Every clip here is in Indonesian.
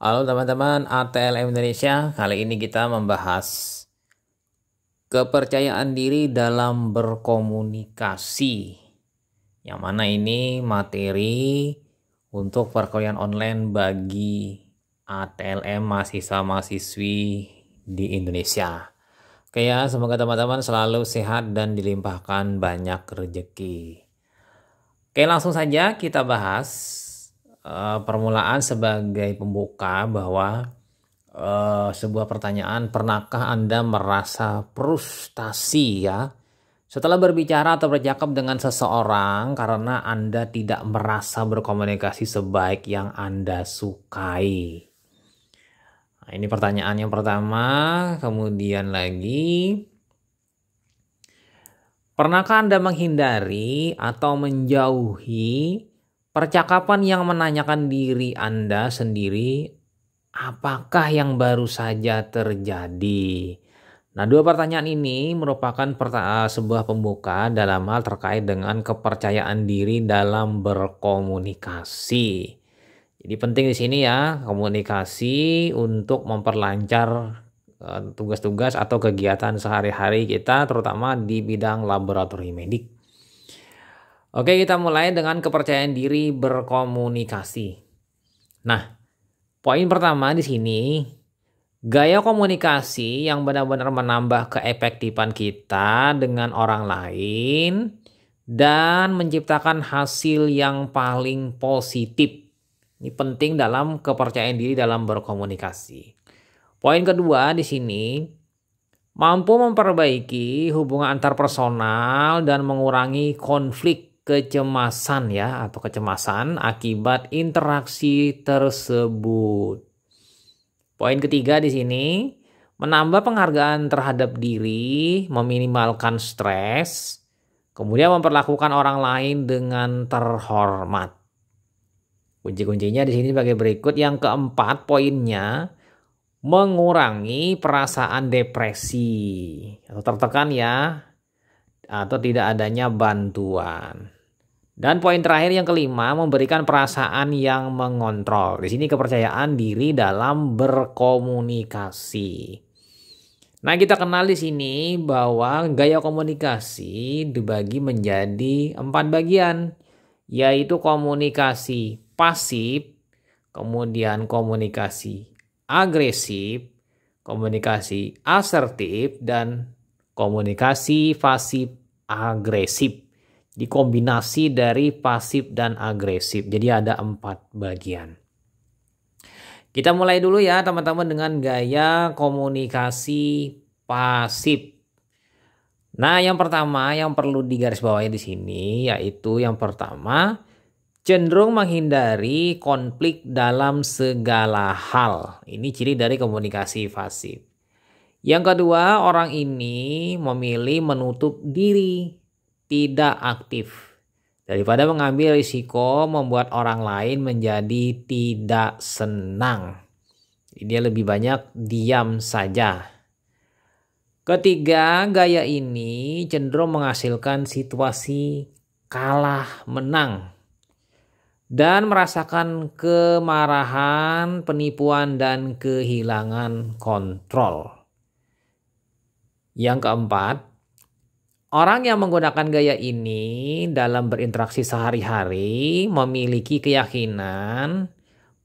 Halo teman-teman ATLM Indonesia, kali ini kita membahas kepercayaan diri dalam berkomunikasi. Yang mana ini materi untuk perkuliahan online bagi ATLM mahasiswa-mahasiswi di Indonesia. Oke ya, semoga teman-teman selalu sehat dan dilimpahkan banyak rejeki. Oke, langsung saja kita bahas Eh, permulaan sebagai pembuka bahwa uh, sebuah pertanyaan pernahkah Anda merasa frustasi ya setelah berbicara atau bercakap dengan seseorang karena Anda tidak merasa berkomunikasi sebaik yang Anda sukai. Nah, ini pertanyaan yang pertama, kemudian lagi Pernahkah Anda menghindari atau menjauhi Percakapan yang menanyakan diri Anda sendiri, apakah yang baru saja terjadi? Nah, dua pertanyaan ini merupakan eh, sebuah pembuka dalam hal terkait dengan kepercayaan diri dalam berkomunikasi. Jadi penting di sini ya, komunikasi untuk memperlancar eh, tugas-tugas atau kegiatan sehari-hari kita terutama di bidang laboratorium medik. Oke, kita mulai dengan kepercayaan diri berkomunikasi. Nah, poin pertama di sini gaya komunikasi yang benar-benar menambah keefektifan kita dengan orang lain dan menciptakan hasil yang paling positif. Ini penting dalam kepercayaan diri dalam berkomunikasi. Poin kedua di sini mampu memperbaiki hubungan antar personal dan mengurangi konflik kecemasan ya atau kecemasan akibat interaksi tersebut. Poin ketiga di sini menambah penghargaan terhadap diri, meminimalkan stres, kemudian memperlakukan orang lain dengan terhormat. Kunci-kuncinya di sini sebagai berikut. Yang keempat poinnya mengurangi perasaan depresi atau tertekan ya atau tidak adanya bantuan. Dan poin terakhir yang kelima, memberikan perasaan yang mengontrol. Di sini kepercayaan diri dalam berkomunikasi. Nah, kita kenal di sini bahwa gaya komunikasi dibagi menjadi empat bagian, yaitu komunikasi pasif, kemudian komunikasi agresif, komunikasi asertif, dan komunikasi pasif agresif. Dikombinasi dari pasif dan agresif. Jadi ada empat bagian. Kita mulai dulu ya teman-teman dengan gaya komunikasi pasif. Nah, yang pertama yang perlu digarisbawahi di sini yaitu yang pertama cenderung menghindari konflik dalam segala hal. Ini ciri dari komunikasi pasif. Yang kedua, orang ini memilih menutup diri, tidak aktif. Daripada mengambil risiko membuat orang lain menjadi tidak senang. dia lebih banyak diam saja. Ketiga, gaya ini cenderung menghasilkan situasi kalah menang dan merasakan kemarahan, penipuan, dan kehilangan kontrol. Yang keempat, orang yang menggunakan gaya ini dalam berinteraksi sehari-hari memiliki keyakinan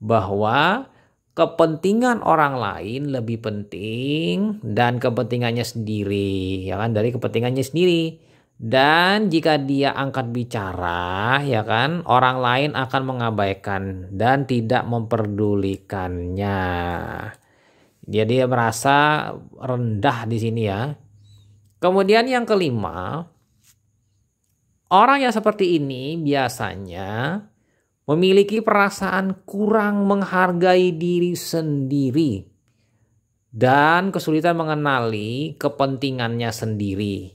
bahwa kepentingan orang lain lebih penting dan kepentingannya sendiri ya kan dari kepentingannya sendiri dan jika dia angkat bicara ya kan orang lain akan mengabaikan dan tidak memperdulikannya dia dia merasa rendah di sini ya. Kemudian yang kelima, orang yang seperti ini biasanya memiliki perasaan kurang menghargai diri sendiri dan kesulitan mengenali kepentingannya sendiri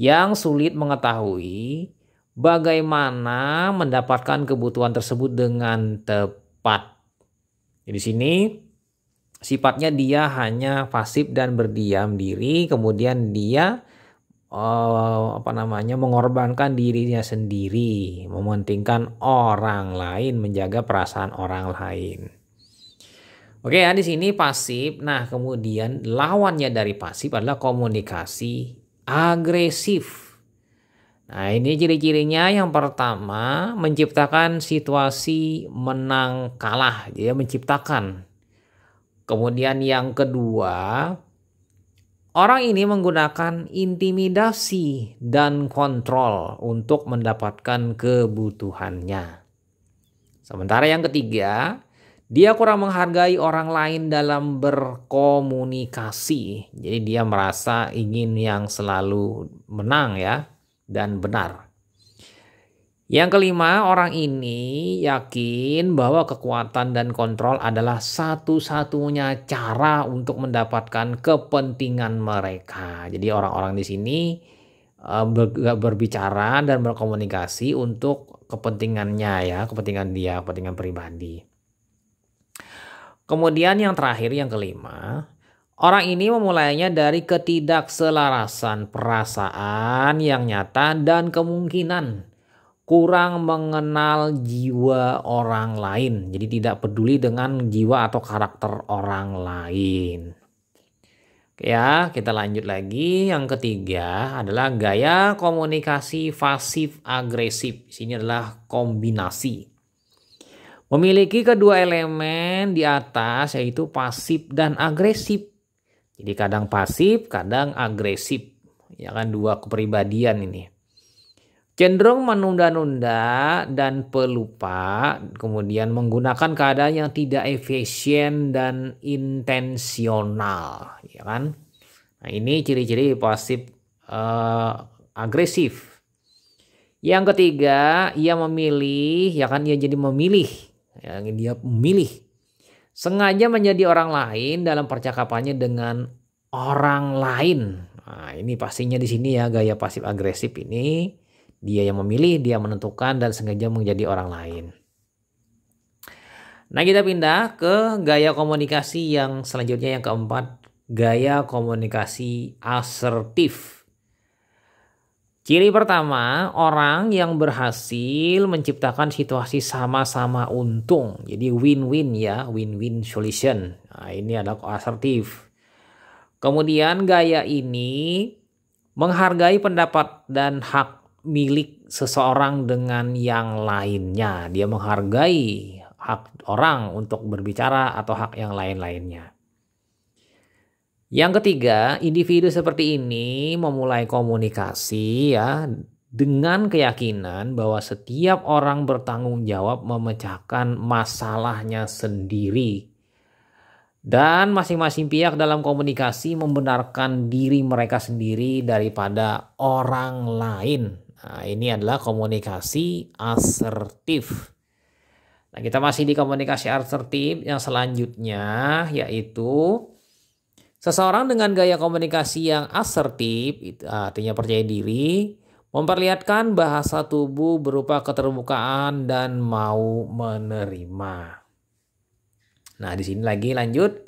yang sulit mengetahui bagaimana mendapatkan kebutuhan tersebut dengan tepat. Di sini sifatnya dia hanya pasif dan berdiam diri kemudian dia uh, apa namanya mengorbankan dirinya sendiri mementingkan orang lain menjaga perasaan orang lain Oke ya di sini pasif nah kemudian lawannya dari pasif adalah komunikasi agresif Nah, ini ciri-cirinya yang pertama menciptakan situasi menang kalah, Dia menciptakan Kemudian yang kedua, orang ini menggunakan intimidasi dan kontrol untuk mendapatkan kebutuhannya. Sementara yang ketiga, dia kurang menghargai orang lain dalam berkomunikasi. Jadi dia merasa ingin yang selalu menang ya dan benar. Yang kelima, orang ini yakin bahwa kekuatan dan kontrol adalah satu-satunya cara untuk mendapatkan kepentingan mereka. Jadi orang-orang di sini eh, berbicara dan berkomunikasi untuk kepentingannya ya, kepentingan dia, kepentingan pribadi. Kemudian yang terakhir, yang kelima, Orang ini memulainya dari ketidakselarasan perasaan yang nyata dan kemungkinan kurang mengenal jiwa orang lain, jadi tidak peduli dengan jiwa atau karakter orang lain. Ya, kita lanjut lagi. Yang ketiga adalah gaya komunikasi pasif agresif. Sini adalah kombinasi. Memiliki kedua elemen di atas yaitu pasif dan agresif. Jadi kadang pasif, kadang agresif. Ya kan dua kepribadian ini cenderung menunda-nunda dan pelupa, kemudian menggunakan keadaan yang tidak efisien dan intensional, ya kan? Nah, ini ciri-ciri pasif uh, agresif. Yang ketiga, ia memilih, ya kan? Ia jadi memilih, ya, dia memilih. Sengaja menjadi orang lain dalam percakapannya dengan orang lain. Nah, ini pastinya di sini ya gaya pasif agresif ini dia yang memilih, dia menentukan dan sengaja menjadi orang lain. Nah, kita pindah ke gaya komunikasi yang selanjutnya yang keempat, gaya komunikasi asertif. Ciri pertama, orang yang berhasil menciptakan situasi sama-sama untung. Jadi win-win ya, win-win solution. Nah, ini adalah asertif. Kemudian gaya ini menghargai pendapat dan hak milik seseorang dengan yang lainnya. Dia menghargai hak orang untuk berbicara atau hak yang lain-lainnya. Yang ketiga, individu seperti ini memulai komunikasi ya dengan keyakinan bahwa setiap orang bertanggung jawab memecahkan masalahnya sendiri. Dan masing-masing pihak dalam komunikasi membenarkan diri mereka sendiri daripada orang lain. Nah, ini adalah komunikasi asertif. Nah, kita masih di komunikasi asertif yang selanjutnya yaitu seseorang dengan gaya komunikasi yang asertif artinya percaya diri memperlihatkan bahasa tubuh berupa keterbukaan dan mau menerima. Nah, di sini lagi lanjut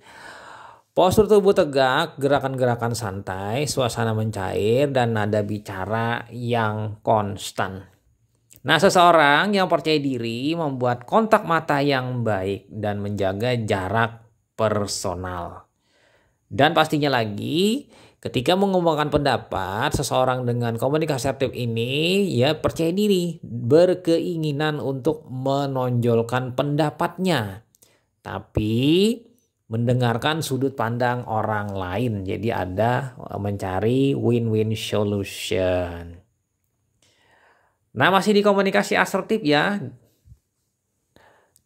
Postur tubuh tegak, gerakan-gerakan santai, suasana mencair, dan nada bicara yang konstan. Nah, seseorang yang percaya diri membuat kontak mata yang baik dan menjaga jarak personal. Dan pastinya lagi, ketika mengembangkan pendapat, seseorang dengan komunikasi aktif ini ya percaya diri, berkeinginan untuk menonjolkan pendapatnya. Tapi mendengarkan sudut pandang orang lain. Jadi ada uh, mencari win-win solution. Nah, masih di komunikasi asertif ya.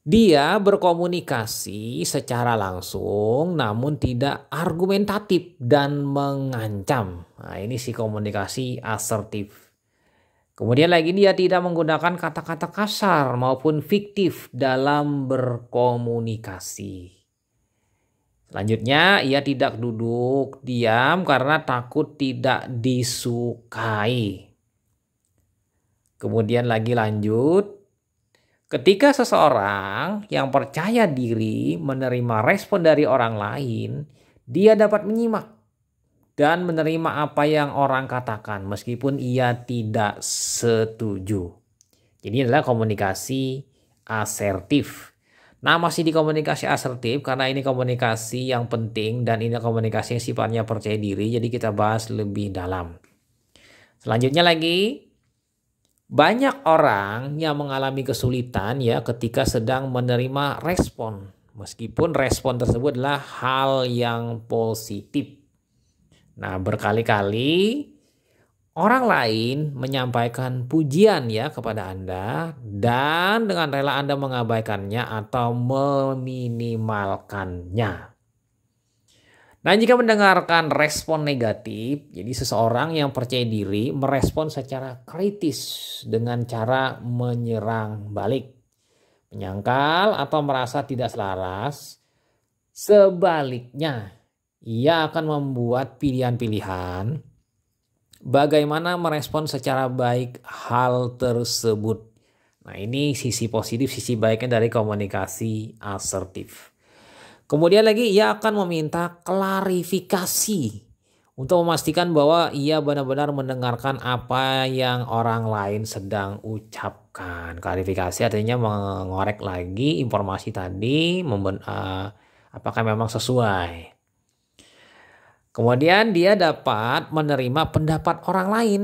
Dia berkomunikasi secara langsung namun tidak argumentatif dan mengancam. Nah, ini sih komunikasi asertif. Kemudian lagi dia tidak menggunakan kata-kata kasar maupun fiktif dalam berkomunikasi. Selanjutnya, ia tidak duduk diam karena takut tidak disukai. Kemudian lagi lanjut. Ketika seseorang yang percaya diri menerima respon dari orang lain, dia dapat menyimak dan menerima apa yang orang katakan meskipun ia tidak setuju. Jadi adalah komunikasi asertif Nah, masih di komunikasi asertif karena ini komunikasi yang penting dan ini komunikasi yang sifatnya percaya diri, jadi kita bahas lebih dalam. Selanjutnya lagi banyak orang yang mengalami kesulitan ya ketika sedang menerima respon. Meskipun respon tersebut adalah hal yang positif. Nah, berkali-kali orang lain menyampaikan pujian ya kepada Anda dan dengan rela Anda mengabaikannya atau meminimalkannya. Nah jika mendengarkan respon negatif, jadi seseorang yang percaya diri merespon secara kritis dengan cara menyerang balik, menyangkal atau merasa tidak selaras. Sebaliknya, ia akan membuat pilihan-pilihan bagaimana merespon secara baik hal tersebut. Nah, ini sisi positif, sisi baiknya dari komunikasi asertif. Kemudian lagi ia akan meminta klarifikasi untuk memastikan bahwa ia benar-benar mendengarkan apa yang orang lain sedang ucapkan. Klarifikasi artinya mengorek lagi informasi tadi, eh, apakah memang sesuai. Kemudian dia dapat menerima pendapat orang lain.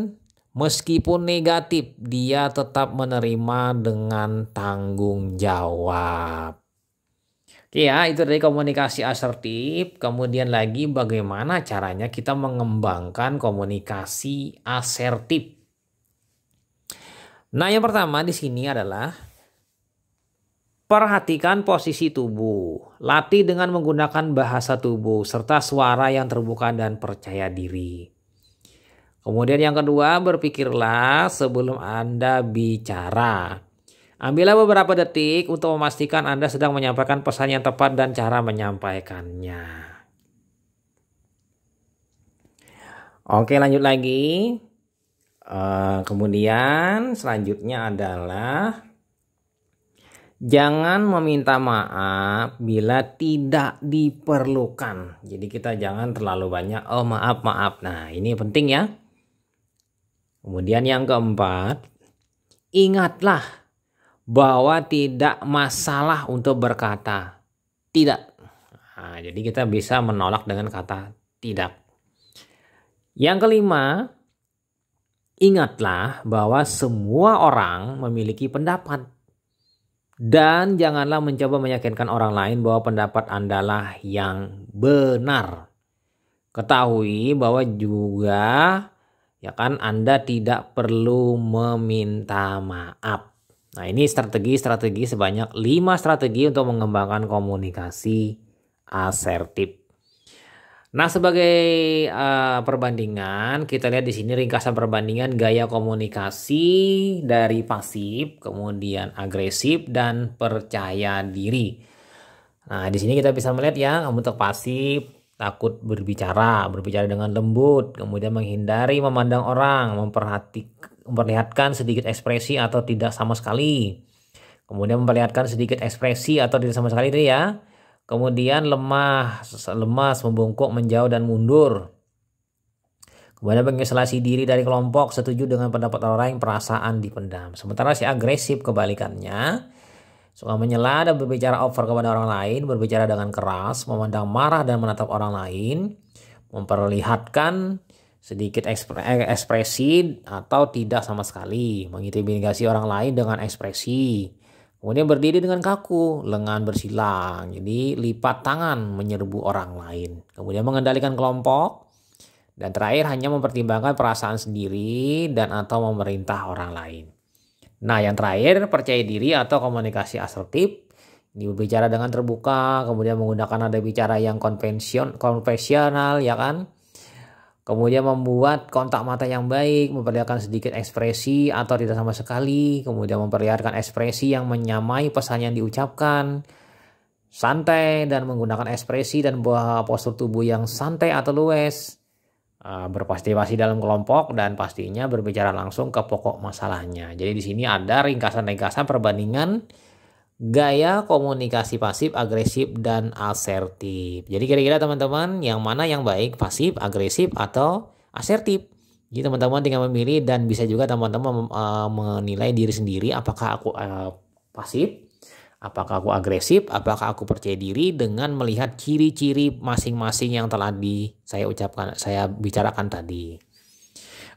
Meskipun negatif, dia tetap menerima dengan tanggung jawab. Oke ya, itu dari komunikasi asertif. Kemudian lagi bagaimana caranya kita mengembangkan komunikasi asertif. Nah, yang pertama di sini adalah Perhatikan posisi tubuh, latih dengan menggunakan bahasa tubuh serta suara yang terbuka dan percaya diri. Kemudian yang kedua, berpikirlah sebelum Anda bicara. Ambillah beberapa detik untuk memastikan Anda sedang menyampaikan pesan yang tepat dan cara menyampaikannya. Oke, lanjut lagi. Uh, kemudian selanjutnya adalah Jangan meminta maaf bila tidak diperlukan. Jadi kita jangan terlalu banyak oh maaf maaf. Nah, ini penting ya. Kemudian yang keempat, ingatlah bahwa tidak masalah untuk berkata tidak. Nah, jadi kita bisa menolak dengan kata tidak. Yang kelima, ingatlah bahwa semua orang memiliki pendapat dan janganlah mencoba meyakinkan orang lain bahwa pendapat Anda lah yang benar. Ketahui bahwa juga ya kan Anda tidak perlu meminta maaf. Nah, ini strategi-strategi sebanyak 5 strategi untuk mengembangkan komunikasi asertif. Nah, sebagai uh, perbandingan, kita lihat di sini ringkasan perbandingan gaya komunikasi dari pasif, kemudian agresif dan percaya diri. Nah, di sini kita bisa melihat ya, untuk pasif takut berbicara, berbicara dengan lembut, kemudian menghindari memandang orang, memperlihatkan sedikit ekspresi atau tidak sama sekali. Kemudian memperlihatkan sedikit ekspresi atau tidak sama sekali itu ya Kemudian lemah, lemas, membungkuk, menjauh dan mundur. Kemudian mengisolasi diri dari kelompok setuju dengan pendapat orang lain, perasaan dipendam. Sementara si agresif kebalikannya suka menyela dan berbicara over kepada orang lain, berbicara dengan keras, memandang marah dan menatap orang lain, memperlihatkan sedikit eh, ekspresi atau tidak sama sekali, mengintimidasi orang lain dengan ekspresi, Kemudian berdiri dengan kaku, lengan bersilang, jadi lipat tangan menyerbu orang lain. Kemudian mengendalikan kelompok, dan terakhir hanya mempertimbangkan perasaan sendiri dan atau memerintah orang lain. Nah yang terakhir percaya diri atau komunikasi asertif, ini berbicara dengan terbuka, kemudian menggunakan nada bicara yang konvensional, konvensional ya kan, kemudian membuat kontak mata yang baik, memperlihatkan sedikit ekspresi atau tidak sama sekali, kemudian memperlihatkan ekspresi yang menyamai pesan yang diucapkan, santai dan menggunakan ekspresi dan buah postur tubuh yang santai atau luwes, ah, berpartisipasi dalam kelompok dan pastinya berbicara langsung ke pokok masalahnya. Jadi di sini ada ringkasan-ringkasan perbandingan gaya komunikasi pasif agresif dan asertif. Jadi kira-kira teman-teman yang mana yang baik pasif agresif atau asertif? Jadi teman-teman tinggal memilih dan bisa juga teman-teman uh, menilai diri sendiri apakah aku uh, pasif, apakah aku agresif, apakah aku percaya diri dengan melihat ciri-ciri masing-masing yang telah di saya ucapkan saya bicarakan tadi.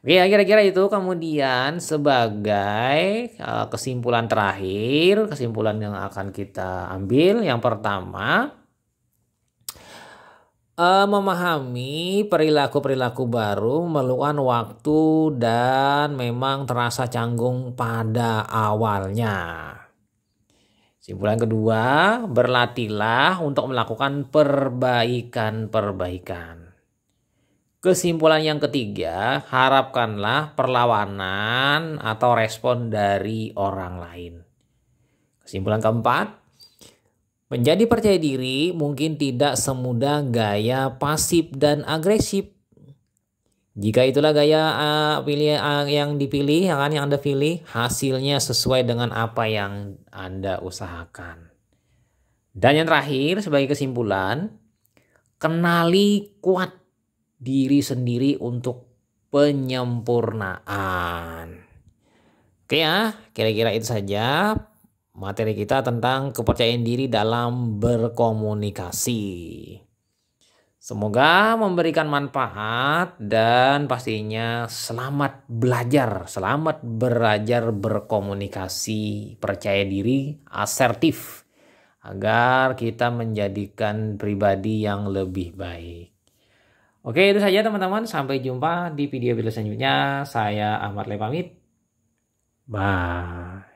Oke, iya, kira-kira itu kemudian sebagai eh, kesimpulan terakhir, kesimpulan yang akan kita ambil yang pertama eh, memahami perilaku-perilaku baru memerlukan waktu dan memang terasa canggung pada awalnya. Simpulan kedua, berlatihlah untuk melakukan perbaikan-perbaikan. Kesimpulan yang ketiga, harapkanlah perlawanan atau respon dari orang lain. Kesimpulan keempat, menjadi percaya diri mungkin tidak semudah gaya pasif dan agresif. Jika itulah gaya uh, pilih uh, yang dipilih, yang yang Anda pilih, hasilnya sesuai dengan apa yang Anda usahakan. Dan yang terakhir sebagai kesimpulan, kenali kuat diri sendiri untuk penyempurnaan. Oke ya, kira-kira itu saja materi kita tentang kepercayaan diri dalam berkomunikasi. Semoga memberikan manfaat dan pastinya selamat belajar, selamat belajar berkomunikasi, percaya diri, asertif agar kita menjadikan pribadi yang lebih baik. Oke, itu saja teman-teman. Sampai jumpa di video-video selanjutnya. Saya Ahmad Le Pamit Bye.